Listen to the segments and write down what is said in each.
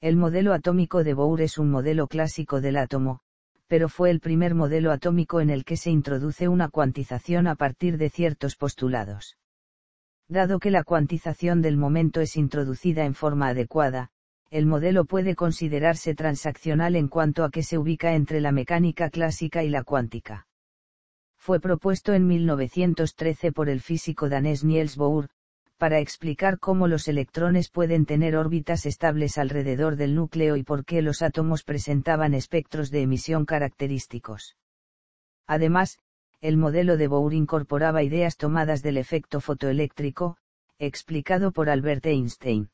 El modelo atómico de Bohr es un modelo clásico del átomo, pero fue el primer modelo atómico en el que se introduce una cuantización a partir de ciertos postulados. Dado que la cuantización del momento es introducida en forma adecuada, el modelo puede considerarse transaccional en cuanto a que se ubica entre la mecánica clásica y la cuántica. Fue propuesto en 1913 por el físico danés Niels Bohr, para explicar cómo los electrones pueden tener órbitas estables alrededor del núcleo y por qué los átomos presentaban espectros de emisión característicos. Además, el modelo de Bohr incorporaba ideas tomadas del efecto fotoeléctrico, explicado por Albert Einstein.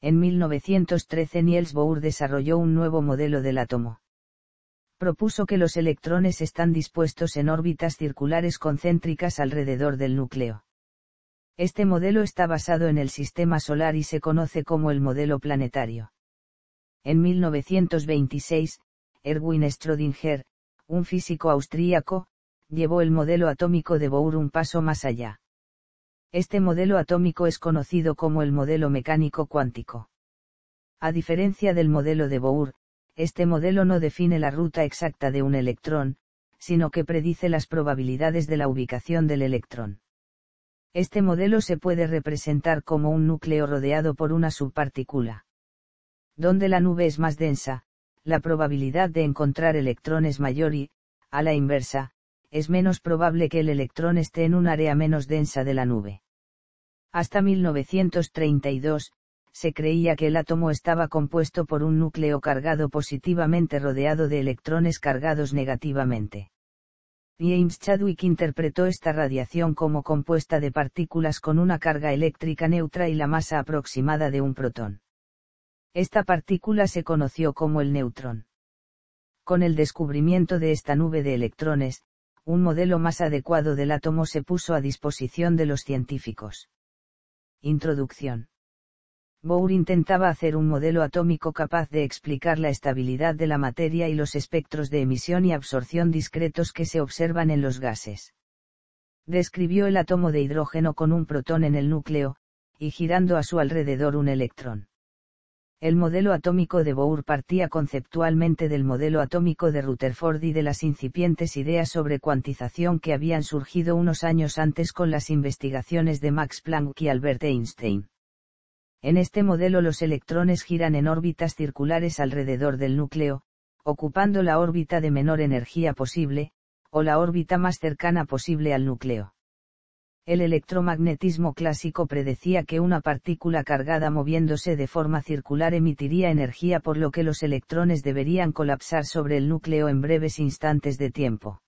En 1913 Niels Bohr desarrolló un nuevo modelo del átomo. Propuso que los electrones están dispuestos en órbitas circulares concéntricas alrededor del núcleo este modelo está basado en el sistema solar y se conoce como el modelo planetario. En 1926, Erwin Schrödinger, un físico austríaco, llevó el modelo atómico de Bohr un paso más allá. Este modelo atómico es conocido como el modelo mecánico cuántico. A diferencia del modelo de Bohr, este modelo no define la ruta exacta de un electrón, sino que predice las probabilidades de la ubicación del electrón este modelo se puede representar como un núcleo rodeado por una subpartícula. Donde la nube es más densa, la probabilidad de encontrar electrones mayor y, a la inversa, es menos probable que el electrón esté en un área menos densa de la nube. Hasta 1932, se creía que el átomo estaba compuesto por un núcleo cargado positivamente rodeado de electrones cargados negativamente. James Chadwick interpretó esta radiación como compuesta de partículas con una carga eléctrica neutra y la masa aproximada de un protón. Esta partícula se conoció como el neutrón. Con el descubrimiento de esta nube de electrones, un modelo más adecuado del átomo se puso a disposición de los científicos. Introducción. Bohr intentaba hacer un modelo atómico capaz de explicar la estabilidad de la materia y los espectros de emisión y absorción discretos que se observan en los gases. Describió el átomo de hidrógeno con un protón en el núcleo, y girando a su alrededor un electrón. El modelo atómico de Bohr partía conceptualmente del modelo atómico de Rutherford y de las incipientes ideas sobre cuantización que habían surgido unos años antes con las investigaciones de Max Planck y Albert Einstein en este modelo los electrones giran en órbitas circulares alrededor del núcleo, ocupando la órbita de menor energía posible, o la órbita más cercana posible al núcleo. El electromagnetismo clásico predecía que una partícula cargada moviéndose de forma circular emitiría energía por lo que los electrones deberían colapsar sobre el núcleo en breves instantes de tiempo.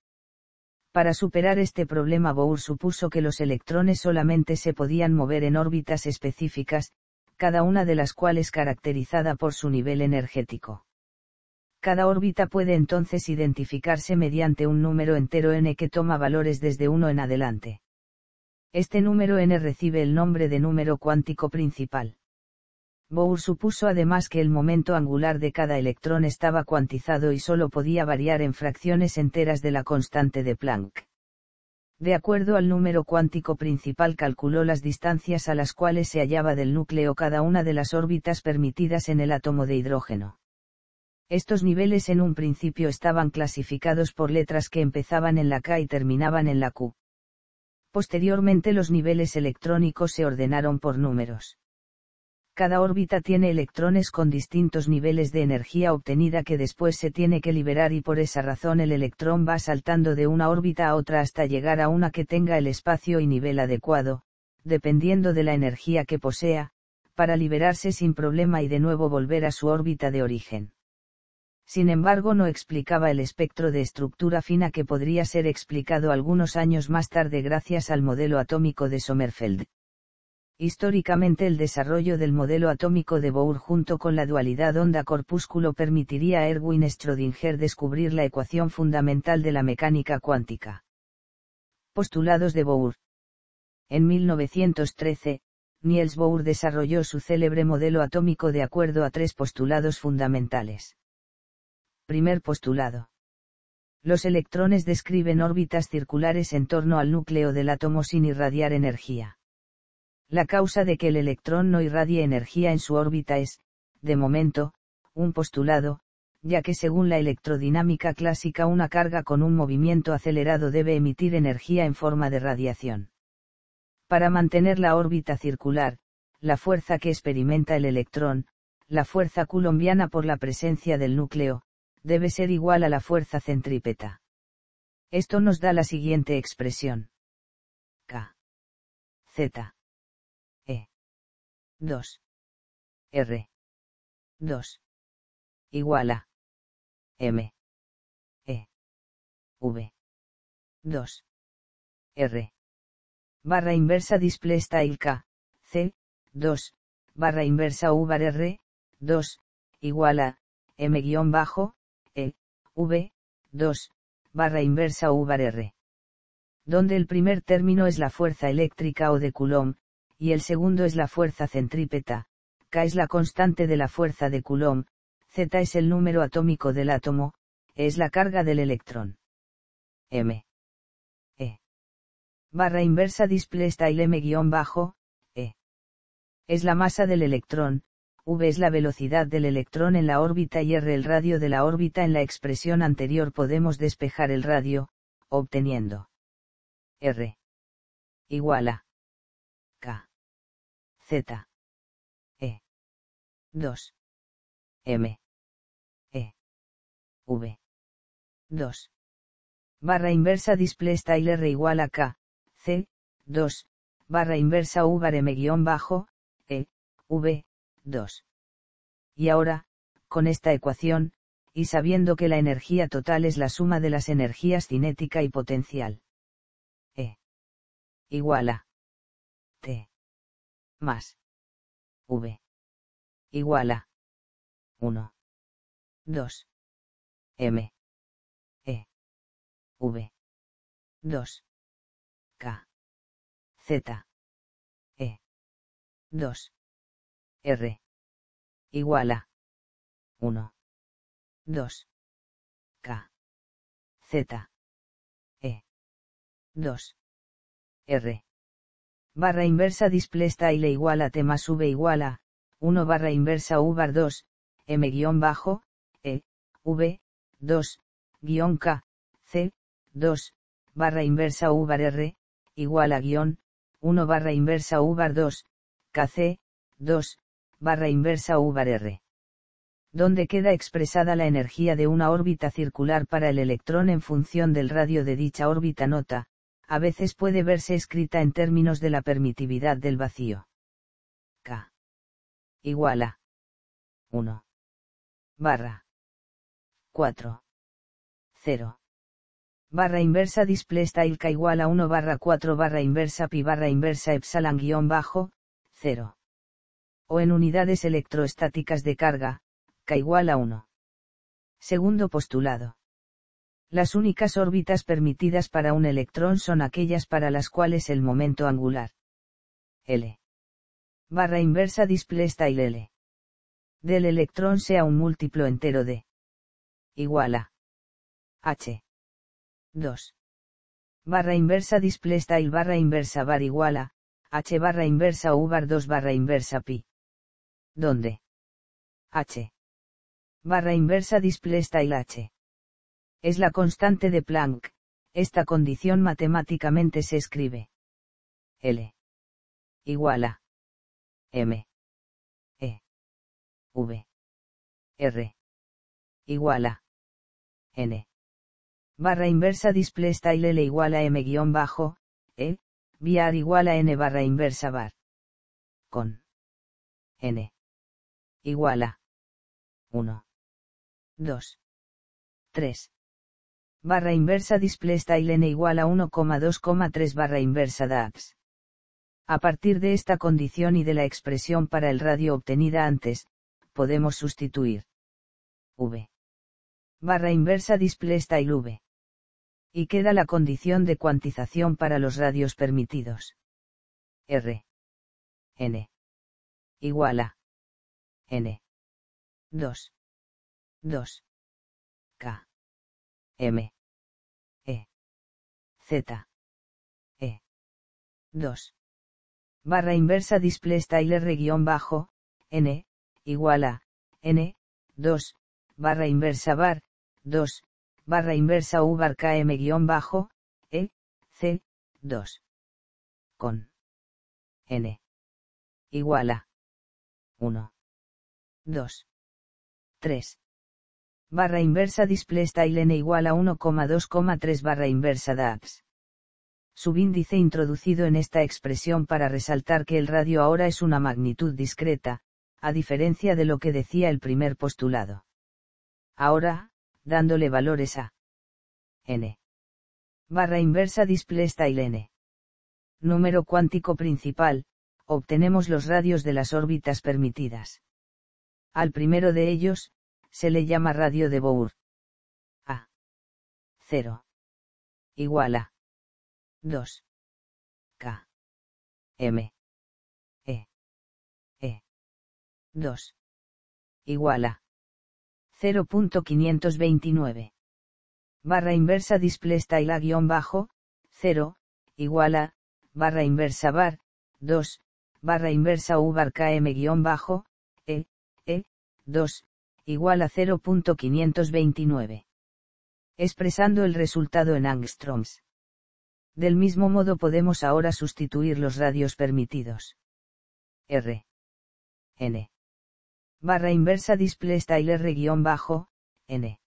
Para superar este problema Bohr supuso que los electrones solamente se podían mover en órbitas específicas, cada una de las cuales caracterizada por su nivel energético. Cada órbita puede entonces identificarse mediante un número entero n que toma valores desde 1 en adelante. Este número n recibe el nombre de número cuántico principal. Bohr supuso además que el momento angular de cada electrón estaba cuantizado y solo podía variar en fracciones enteras de la constante de Planck de acuerdo al número cuántico principal calculó las distancias a las cuales se hallaba del núcleo cada una de las órbitas permitidas en el átomo de hidrógeno. Estos niveles en un principio estaban clasificados por letras que empezaban en la K y terminaban en la Q. Posteriormente los niveles electrónicos se ordenaron por números. Cada órbita tiene electrones con distintos niveles de energía obtenida que después se tiene que liberar y por esa razón el electrón va saltando de una órbita a otra hasta llegar a una que tenga el espacio y nivel adecuado, dependiendo de la energía que posea, para liberarse sin problema y de nuevo volver a su órbita de origen. Sin embargo, no explicaba el espectro de estructura fina que podría ser explicado algunos años más tarde gracias al modelo atómico de Sommerfeld. Históricamente el desarrollo del modelo atómico de Bohr junto con la dualidad onda-corpúsculo permitiría a Erwin Schrödinger descubrir la ecuación fundamental de la mecánica cuántica. Postulados de Bohr. En 1913, Niels Bohr desarrolló su célebre modelo atómico de acuerdo a tres postulados fundamentales. Primer postulado. Los electrones describen órbitas circulares en torno al núcleo del átomo sin irradiar energía la causa de que el electrón no irradie energía en su órbita es, de momento, un postulado, ya que según la electrodinámica clásica una carga con un movimiento acelerado debe emitir energía en forma de radiación. Para mantener la órbita circular, la fuerza que experimenta el electrón, la fuerza colombiana por la presencia del núcleo, debe ser igual a la fuerza centrípeta. Esto nos da la siguiente expresión. K. Z. 2. R. 2. Igual a. M. E. V. 2. R. Barra inversa display style K. C. 2. Barra inversa U bar R. 2. Igual a. M guión bajo. E. V. 2. Barra inversa U bar R. Donde el primer término es la fuerza eléctrica o de Coulomb, y el segundo es la fuerza centrípeta, K es la constante de la fuerza de Coulomb, Z es el número atómico del átomo, E es la carga del electrón. M. E. Barra inversa display style M guión bajo, E. Es la masa del electrón, V es la velocidad del electrón en la órbita y R el radio de la órbita en la expresión anterior podemos despejar el radio, obteniendo R igual a Z. E. 2. M. E. V. 2. Barra inversa display style R igual a K, C, 2, barra inversa U bar M guión bajo, E, V, 2. Y ahora, con esta ecuación, y sabiendo que la energía total es la suma de las energías cinética y potencial. E. Igual a más v igual a 1 2 m e v 2 k z e 2 r igual a 1 2 k z e 2 r barra inversa y le igual a t más v igual a 1 barra inversa u bar 2, m guión bajo, e, v, 2, guión k, c, 2, barra inversa u bar r, igual a guión, 1 barra inversa u bar 2, kc, 2, barra inversa u bar r. Donde queda expresada la energía de una órbita circular para el electrón en función del radio de dicha órbita nota, a veces puede verse escrita en términos de la permitividad del vacío. K. Igual a 1. Barra. 4. 0. Barra inversa style K igual a 1 barra 4 barra inversa pi barra inversa epsilon guión bajo, 0. O en unidades electroestáticas de carga, K igual a 1. Segundo postulado. Las únicas órbitas permitidas para un electrón son aquellas para las cuales el momento angular L barra inversa y L del electrón sea un múltiplo entero de igual a h 2 barra inversa y barra inversa bar igual a h barra inversa u bar 2 barra inversa pi donde h barra inversa y h es la constante de Planck, esta condición matemáticamente se escribe. L. Igual a. M. E. V. R. Igual a. N. Barra inversa display style L igual a M guión bajo, E, VR igual a N barra inversa bar. Con. N. Igual a. 1. 2. 3 barra inversa y n igual a 1,2,3 barra inversa DAX. A partir de esta condición y de la expresión para el radio obtenida antes, podemos sustituir v barra inversa y v. Y queda la condición de cuantización para los radios permitidos. R n igual a n 2 2 k m Z. E. 2. Barra inversa display R guión bajo, N, igual a, N, 2, barra inversa bar, 2, barra inversa U bar KM guión bajo, E, C, 2. Con. N. Igual a. 1. 2. 3 barra inversa y n igual a 1,2,3 barra inversa daps Subíndice introducido en esta expresión para resaltar que el radio ahora es una magnitud discreta, a diferencia de lo que decía el primer postulado. Ahora, dándole valores a n. Barra inversa y n. Número cuántico principal, obtenemos los radios de las órbitas permitidas. Al primero de ellos, se le llama radio de Bohr. A. 0. Igual a. 2. K. M. E. E. 2. Igual a. 0.529. Barra inversa displesta y la guión bajo, 0, igual a, barra inversa bar, 2, barra inversa u bar km guión bajo, e, e, 2, igual a 0.529. Expresando el resultado en angstroms. Del mismo modo podemos ahora sustituir los radios permitidos. R. N. Barra inversa display style R bajo, N.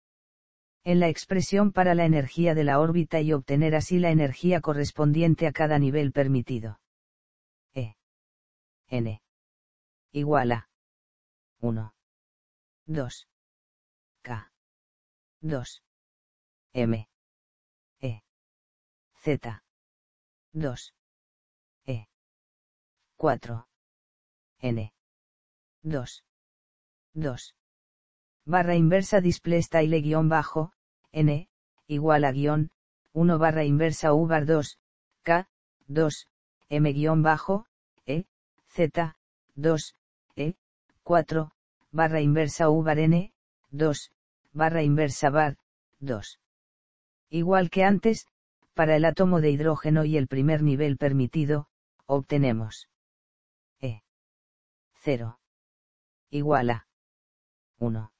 En la expresión para la energía de la órbita y obtener así la energía correspondiente a cada nivel permitido. E. N. Igual a. 1. 2. K. 2. M. E. Z. 2. E. 4. N. 2. 2. Barra inversa display style guión bajo, N, igual a guión, 1 barra inversa U bar 2, K, 2, M guión bajo, E, Z, 2, E, 4, barra inversa u bar n, 2, barra inversa bar, 2. Igual que antes, para el átomo de hidrógeno y el primer nivel permitido, obtenemos E 0 igual a 1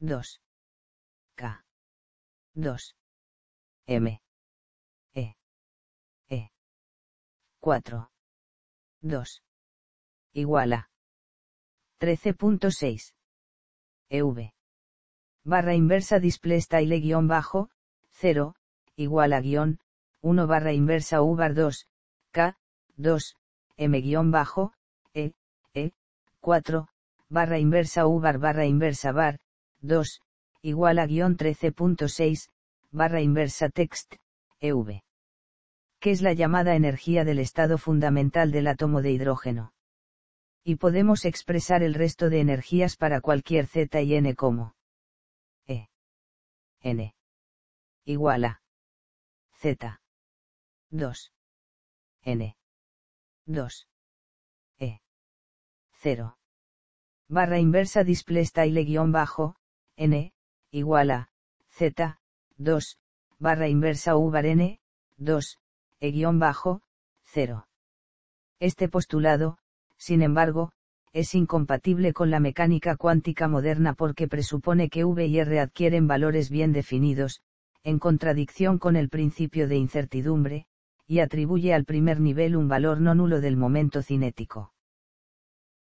2 K 2 M E E 4 2 igual a 13.6. EV. Barra inversa display style guión bajo, 0, igual a guión, 1 barra inversa U bar 2, K, 2, M bajo, E, E, 4, barra inversa U bar barra inversa bar, 2, igual a guión 13.6, barra inversa text, EV. ¿Qué es la llamada energía del estado fundamental del átomo de hidrógeno? y podemos expresar el resto de energías para cualquier z y n como E n igual a z 2 n 2 e 0 barra inversa y le guión bajo n igual a z 2 barra inversa u bar n 2 e guión bajo 0 este postulado sin embargo, es incompatible con la mecánica cuántica moderna porque presupone que V y R adquieren valores bien definidos, en contradicción con el principio de incertidumbre, y atribuye al primer nivel un valor no nulo del momento cinético.